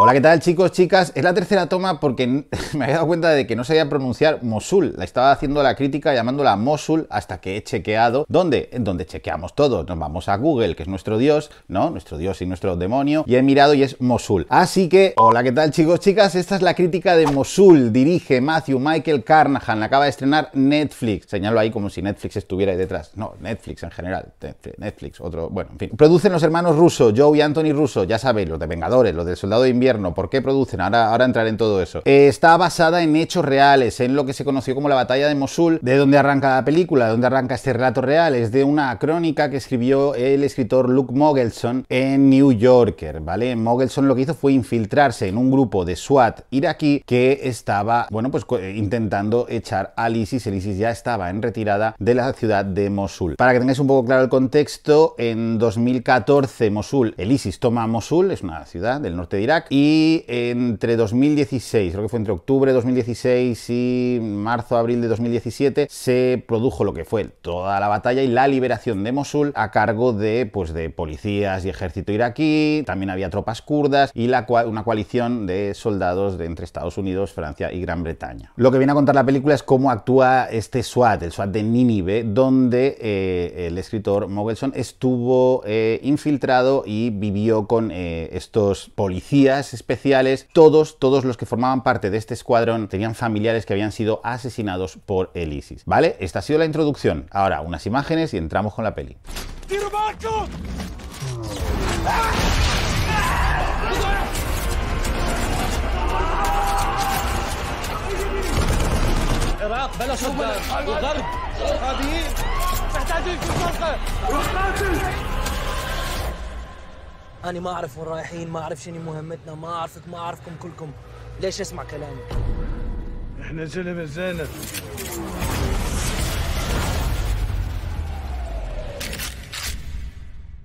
Hola, ¿qué tal chicos, chicas? Es la tercera toma porque me había dado cuenta de que no sabía pronunciar Mosul. La estaba haciendo la crítica llamándola Mosul hasta que he chequeado. ¿Dónde? Donde chequeamos todos. Nos vamos a Google, que es nuestro dios, ¿no? Nuestro dios y nuestro demonio. Y he mirado y es Mosul. Así que, hola, ¿qué tal chicos, chicas? Esta es la crítica de Mosul. Dirige Matthew Michael Carnahan. La acaba de estrenar Netflix. Señalo ahí como si Netflix estuviera ahí detrás. No, Netflix en general. Netflix, otro... Bueno, en fin. Producen los hermanos rusos Joe y Anthony Russo. Ya sabéis, los de Vengadores, los del Soldado de Invierno por qué producen, ahora, ahora entraré en todo eso. Eh, está basada en hechos reales, en lo que se conoció como la batalla de Mosul, de donde arranca la película, de donde arranca este relato real, es de una crónica que escribió el escritor Luke Mogelson en New Yorker, ¿vale? Mogelson lo que hizo fue infiltrarse en un grupo de SWAT iraquí que estaba, bueno, pues eh, intentando echar al ISIS, el ISIS ya estaba en retirada de la ciudad de Mosul. Para que tengáis un poco claro el contexto, en 2014 Mosul, el ISIS toma Mosul, es una ciudad del norte de Irak, y entre 2016, creo que fue entre octubre de 2016 y marzo, abril de 2017, se produjo lo que fue toda la batalla y la liberación de Mosul a cargo de, pues, de policías y ejército iraquí. También había tropas kurdas y una coalición de soldados de entre Estados Unidos, Francia y Gran Bretaña. Lo que viene a contar la película es cómo actúa este SWAT, el SWAT de Nínive, donde eh, el escritor Mogelson estuvo eh, infiltrado y vivió con eh, estos policías especiales, todos, todos los que formaban parte de este escuadrón tenían familiares que habían sido asesinados por el ISIS. ¿Vale? Esta ha sido la introducción. Ahora, unas imágenes y entramos con la peli. انا ما اعرف وين رايحين ما اعرف شنو مهمتنا ما اعرفك ما اعرفكم كلكم ليش اسمع كلامك احنا زلمه زينب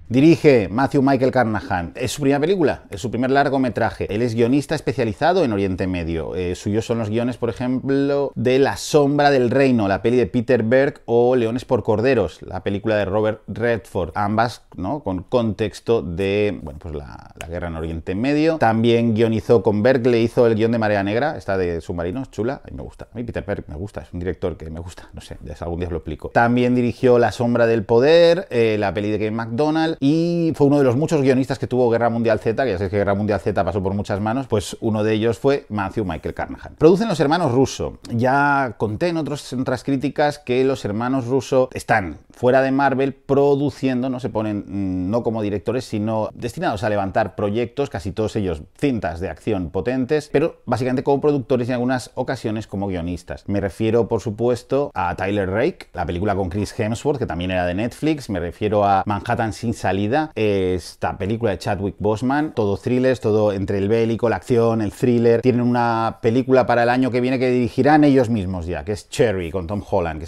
Dirige Matthew Michael Carnahan. Es su primera película, es su primer largometraje. Él es guionista especializado en Oriente Medio. Eh, suyos son los guiones, por ejemplo, de La Sombra del Reino, la peli de Peter Berg, o Leones por Corderos, la película de Robert Redford. Ambas ¿no? con contexto de bueno, pues la, guerra en Oriente Medio. También guionizó con Berg, le hizo el guión de Marea Negra, esta de submarinos, chula. A mí me gusta. A mí Peter Berg me gusta, es un director que me gusta. No sé, algún día lo explico. También dirigió La Sombra del Poder, eh, la peli de Kevin McDonald y fue uno de los muchos guionistas que tuvo Guerra Mundial Z, que ya sabes que Guerra Mundial Z pasó por muchas manos, pues uno de ellos fue Matthew Michael Carnahan. Producen los hermanos Russo. Ya conté en, otras críticas que los hermanos Russo están fuera de Marvel produciendo, no se ponen mm, no como directores, sino destinados a levantar proyectos, casi todos ellos cintas de acción potentes, pero básicamente como productores y en algunas ocasiones como guionistas. Me refiero, por supuesto, a Tyler Rake, la película con Chris Hemsworth, que también era de Netflix, me refiero a Manhattan Sin salida. Esta película de Chadwick Boseman, todo thrillers, todo entre el bélico, la acción, el thriller. Tienen una película para el año que viene que dirigirán ellos mismos ya, que es Cherry con Tom Holland, que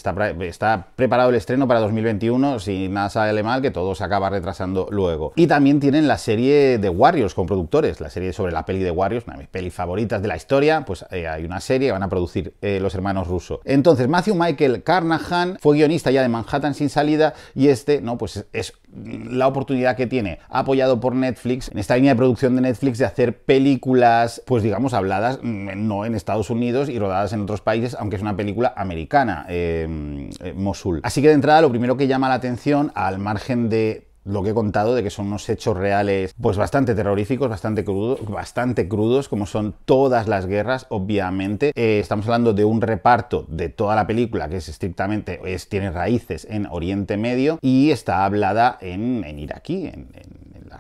está, preparado el estreno para 2021, si nada sale mal, que todo se acaba retrasando luego. Y también tienen la serie de Warriors con productores, la serie sobre la peli de Warriors, una de mis pelis favoritas de la historia, pues eh, hay una serie que van a producir eh, los hermanos rusos. Entonces, Matthew Michael Carnahan fue guionista ya de Manhattan sin salida y este, ¿no? Pues es la oportunidad que tiene, apoyado por Netflix, en esta línea de producción de Netflix de hacer películas, pues digamos, habladas mm, no en Estados Unidos y rodadas en otros países, aunque es una película americana, eh, eh, Mosul. Así que de entrada, lo primero que llama la atención, al margen de lo que he contado de que son unos hechos reales pues bastante terroríficos, bastante, crudo, bastante crudos, como son todas las guerras, obviamente. Eh, estamos hablando de un reparto de toda la película que es estrictamente, es, tiene raíces en Oriente Medio y está hablada en, en iraquí, en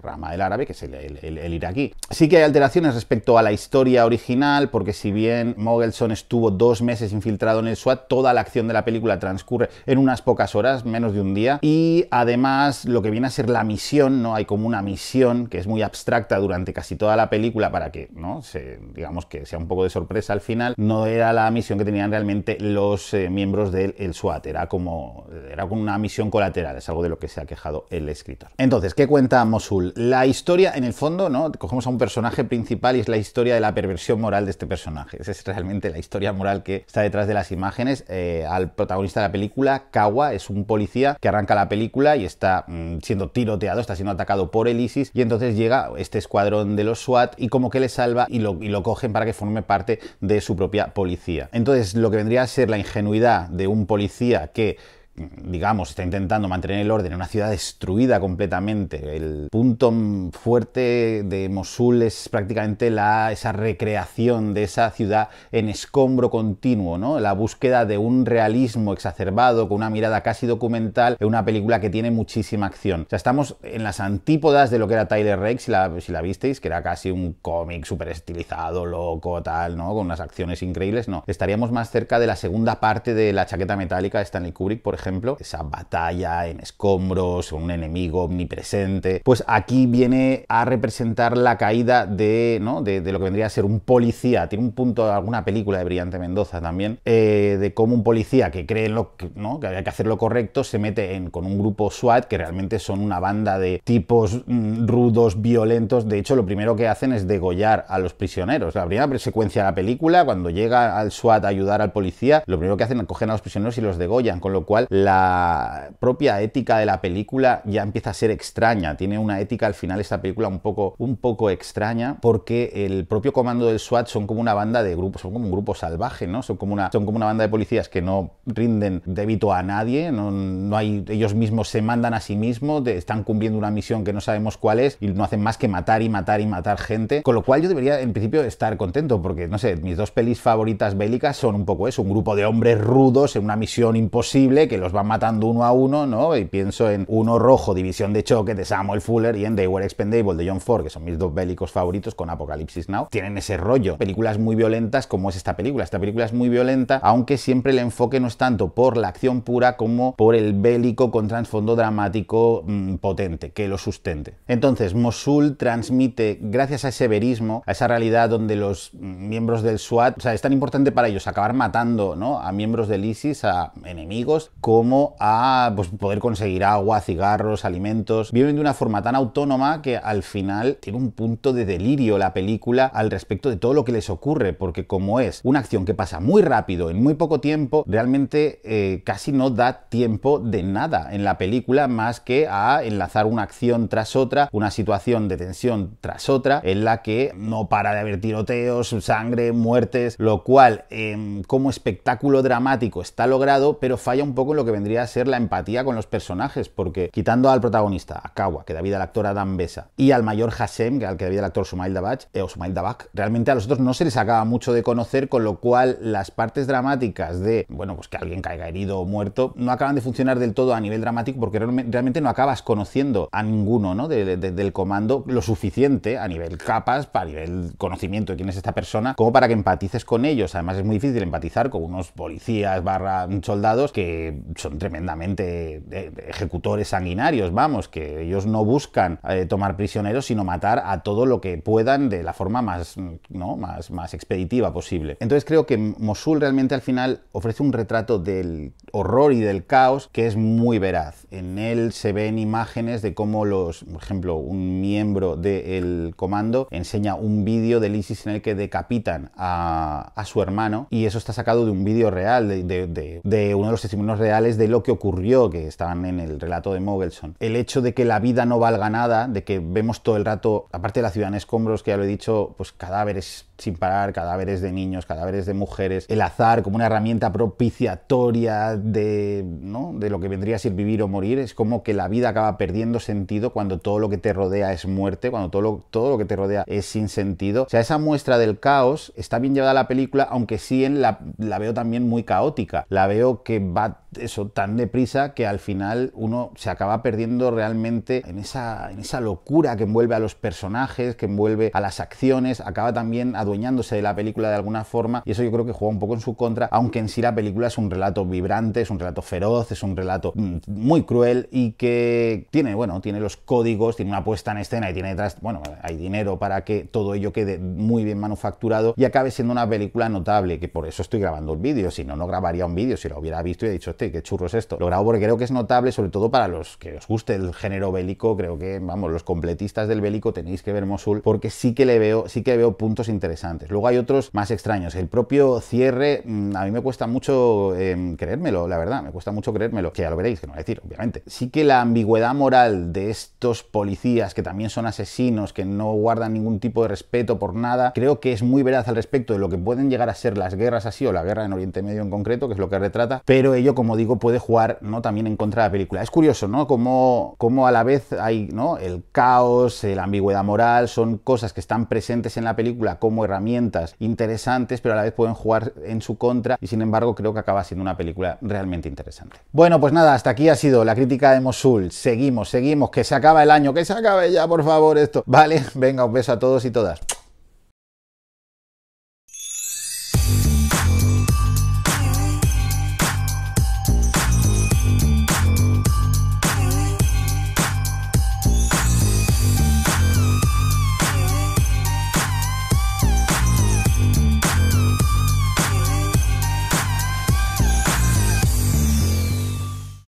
rama del árabe, que es el, iraquí. Sí que hay alteraciones respecto a la historia original, porque si bien Mogelson estuvo dos meses infiltrado en el SWAT, toda la acción de la película transcurre en unas pocas horas, menos de un día, y además lo que viene a ser la misión, ¿no? Hay como una misión que es muy abstracta durante casi toda la película para que, ¿no? Se, digamos que sea un poco de sorpresa al final, no era la misión que tenían realmente los eh, miembros del SWAT, era como, era como una misión colateral, es algo de lo que se ha quejado el escritor. Entonces, ¿qué cuenta Mosul? la historia, en el fondo, ¿no? Cogemos a un personaje principal y es la historia de la perversión moral de este personaje. Esa es realmente la historia moral que está detrás de las imágenes. Eh, al protagonista de la película, Kawa, es un policía que arranca la película y está mm, siendo tiroteado, está siendo atacado por el ISIS y entonces llega este escuadrón de los SWAT y como que le salva y lo, y lo cogen para que forme parte de su propia policía. Entonces, lo que vendría a ser la ingenuidad de un policía que digamos, está intentando mantener el orden en una ciudad destruida completamente. El punto fuerte de Mosul es prácticamente la, esa recreación de esa ciudad en escombro continuo, ¿no? La búsqueda de un realismo exacerbado, con una mirada casi documental, en una película que tiene muchísima acción. O sea, estamos en las antípodas de lo que era Tyler Rake, si la, visteis, que era casi un cómic superestilizado estilizado, loco, tal, ¿no? Con unas acciones increíbles, no. Estaríamos más cerca de la segunda parte de La chaqueta metálica de Stanley Kubrick, por ejemplo esa batalla en escombros o un enemigo omnipresente, pues aquí viene a representar la caída de, ¿no? de, lo que vendría a ser un policía. Tiene un punto de alguna película de Brillante Mendoza también, eh, de cómo un policía que cree en lo que, ¿no? que había que hacer lo correcto se mete en, con un grupo SWAT que realmente son una banda de tipos mm, rudos, violentos. De hecho, lo primero que hacen es degollar a los prisioneros. La primera secuencia de la película, cuando llega al SWAT a ayudar al policía, lo primero que hacen es coger a los prisioneros y los degollan, con lo cual la propia ética de la película ya empieza a ser extraña. Tiene una ética al final esta película un poco, un poco extraña porque el propio comando del SWAT son como una banda de grupos, son como un grupo salvaje, ¿no? Son como una, son como una banda de policías que no rinden débito a nadie, no, hay, ellos mismos se mandan a sí mismos, están cumpliendo una misión que no sabemos cuál es y no hacen más que matar y matar y matar gente. Con lo cual yo debería en principio estar contento porque, no sé, mis dos pelis favoritas bélicas son un poco eso, un grupo de hombres rudos en una misión imposible que los los van matando uno a uno, ¿no? Y pienso en uno rojo, División de Choque de Samuel Fuller y en They Were Expendable de John Ford, que son mis dos bélicos favoritos con Apocalipsis Now. Tienen ese rollo. Películas muy violentas como es esta película. Esta película es muy violenta, aunque siempre el enfoque no es tanto por la acción pura como por el bélico con trasfondo dramático mm, potente que lo sustente. Entonces, Mosul transmite, gracias a ese verismo, a esa realidad donde los mm, miembros del SWAT, o sea, es tan importante para ellos acabar matando ¿no? a miembros del ISIS, a enemigos, con como a pues, poder conseguir agua, cigarros, alimentos. Viven de una forma tan autónoma que al final tiene un punto de delirio la película al respecto de todo lo que les ocurre, porque como es una acción que pasa muy rápido, en muy poco tiempo, realmente eh, casi no da tiempo de nada en la película más que a enlazar una acción tras otra, una situación de tensión tras otra, en la que no para de haber tiroteos, sangre, muertes, lo cual em, como espectáculo dramático está logrado, pero falla un poco en lo que vendría a ser la empatía con los personajes, porque quitando al protagonista, a Kawa, que da vida al actor Adam Besa, y al mayor Hashem, al que da vida al actor Sumail Dabach, eh, Sumail Dabak, realmente a los otros no se les acaba mucho de conocer, con lo cual las partes dramáticas de, bueno, pues que alguien caiga herido o muerto, no acaban de funcionar del todo a nivel dramático, porque realmente no acabas conociendo a ninguno ¿no? del comando lo suficiente a nivel capas, a nivel conocimiento de quién es esta persona, como para que empatices con ellos. Además es muy difícil empatizar con unos policías barra soldados que son tremendamente eh, ejecutores sanguinarios, vamos, que ellos no buscan eh, tomar prisioneros, sino matar a todo lo que puedan de la forma más, más, expeditiva posible. Entonces creo que Mosul realmente al final ofrece un retrato del horror y del caos que es muy veraz. En él se ven imágenes de cómo los, por ejemplo, un miembro del comando enseña un vídeo del ISIS en el que decapitan a, su hermano y eso está sacado de un vídeo real, de, de uno de los testimonios reales de lo que ocurrió, que estaban en el relato de Mogelson. El hecho de que la vida no valga nada, de que vemos todo el rato, aparte de la ciudad en escombros, que ya lo he dicho, pues cadáveres sin parar, cadáveres de niños, cadáveres de mujeres, el azar como una herramienta propiciatoria de, ¿no? de lo que vendría a ser vivir o morir, es como que la vida acaba perdiendo sentido cuando todo lo que te rodea es muerte, cuando todo lo, todo lo que te rodea es sin sentido. O sea, esa muestra del caos está bien llevada a la película, aunque sí en la, la veo también muy caótica, la veo que va eso tan deprisa que al final uno se acaba perdiendo realmente en esa, en esa locura que envuelve a los personajes, que envuelve a las acciones, acaba también adueñándose de la película de alguna forma y eso yo creo que juega un poco en su contra, aunque en sí la película es un relato vibrante, es un relato feroz, es un relato mm, muy cruel y que tiene, bueno, tiene los códigos, tiene una puesta en escena y tiene detrás, bueno, hay dinero para que todo ello quede muy bien manufacturado y acabe siendo una película notable, que por eso estoy grabando el vídeo, si no, no grabaría un vídeo, si lo hubiera visto y he dicho, este este, qué churro es esto. Lo grabo porque creo que es notable, sobre todo para los que os guste el género bélico, creo que, vamos, los completistas del bélico tenéis que ver Mosul, porque sí que le veo, sí que veo puntos interesantes. Luego hay otros más extraños. El propio cierre, mm, a mí me cuesta mucho em, creérmelo, la verdad, me cuesta mucho creérmelo, que ya lo veréis, que no voy a decir, obviamente. Sí que la ambigüedad moral de estos policías, que también son asesinos, que no guardan ningún tipo de respeto por nada, creo que es muy veraz al respecto de lo que pueden llegar a ser las guerras así, o la guerra en Oriente Medio en concreto, que es lo que retrata, pero ello como digo, puede jugar ¿no? también en contra de la película. Es curioso, ¿no? Como, como a la vez hay ¿no? el caos, eh, la ambigüedad moral, son cosas que están presentes en la película como herramientas interesantes, pero a la vez pueden jugar en su contra y sin embargo creo que acaba siendo una película realmente interesante. Bueno, pues nada, hasta aquí ha sido la crítica de Mosul. Seguimos, seguimos, que se acaba el año, que se acabe ya, por favor, esto. Vale, venga, un beso a todos y todas.